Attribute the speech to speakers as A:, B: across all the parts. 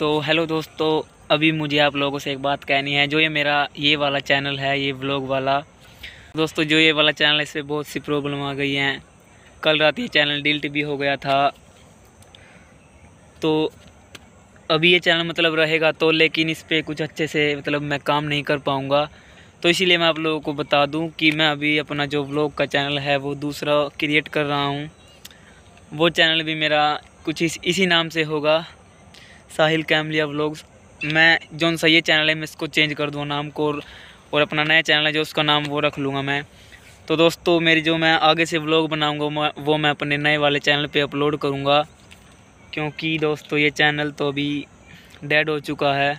A: तो हेलो दोस्तों अभी मुझे आप लोगों से एक बात कहनी है जो ये मेरा ये वाला चैनल है ये ब्लॉग वाला दोस्तों जो ये वाला चैनल है इस पर बहुत सी प्रॉब्लम आ गई हैं कल रात ये चैनल डिलीट भी हो गया था तो अभी ये चैनल मतलब रहेगा तो लेकिन इस पर कुछ अच्छे से मतलब मैं काम नहीं कर पाऊँगा तो इसीलिए मैं आप लोगों को बता दूँ कि मैं अभी अपना जो ब्लॉग का चैनल है वो दूसरा क्रिएट कर रहा हूँ वो चैनल भी मेरा कुछ इस, इसी नाम से होगा साहिल कैमलिया व्लॉग्स मैं जो सही है चैनल है मैं इसको चेंज कर दूँगा नाम को और अपना नया चैनल है जो उसका नाम वो रख लूँगा मैं तो दोस्तों मेरी जो मैं आगे से व्लॉग बनाऊँगा वो मैं अपने नए वाले चैनल पर अपलोड करूँगा क्योंकि दोस्तों ये चैनल तो अभी डेड हो चुका है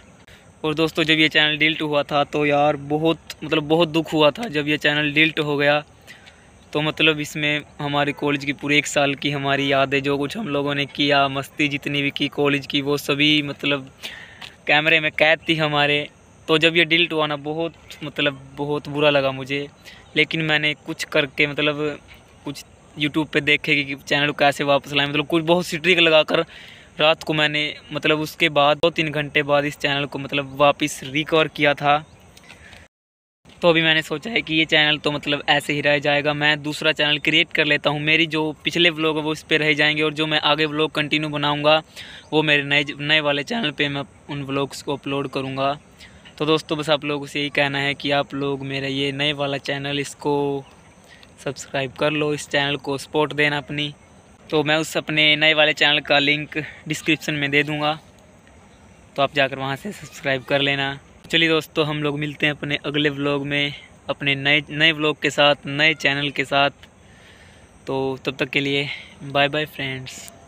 A: और दोस्तों जब ये चैनल डिल्ट हुआ था तो यार बहुत मतलब बहुत दुख हुआ था जब ये चैनल डिल्ट हो गया तो मतलब इसमें हमारे कॉलेज की पूरे एक साल की हमारी याद है जो कुछ हम लोगों ने किया मस्ती जितनी भी की कॉलेज की वो सभी मतलब कैमरे में कैद थी हमारे तो जब ये डिल्ट हुआ ना बहुत मतलब बहुत बुरा लगा मुझे लेकिन मैंने कुछ करके मतलब कुछ यूट्यूब पे देखे कि चैनल को कैसे वापस लाए मतलब कुछ बहुत स्ट्रिक लगा कर रात को मैंने मतलब उसके बाद दो तीन घंटे बाद इस चैनल को मतलब वापस रिकवर किया था तो अभी मैंने सोचा है कि ये चैनल तो मतलब ऐसे ही रह जाएगा मैं दूसरा चैनल क्रिएट कर लेता हूँ मेरी जो पिछले व्लॉग है वो इस पर रह जाएंगे और जो मैं आगे व्लॉग कंटिन्यू बनाऊँगा वो मेरे नए नए वाले चैनल पर मैं उन व्लॉग्स को अपलोड करूँगा तो दोस्तों बस आप लोगों से यही कहना है कि आप लोग मेरा ये नए वाला चैनल इसको सब्सक्राइब कर लो इस चैनल को सपोर्ट देना अपनी तो मैं उस अपने नए वाले चैनल का लिंक डिस्क्रिप्शन में दे दूँगा तो आप जाकर वहाँ से सब्सक्राइब कर लेना चलिए दोस्तों हम लोग मिलते हैं अपने अगले व्लॉग में अपने नए नए व्लॉग के साथ नए चैनल के साथ तो तब तक के लिए बाय बाय फ्रेंड्स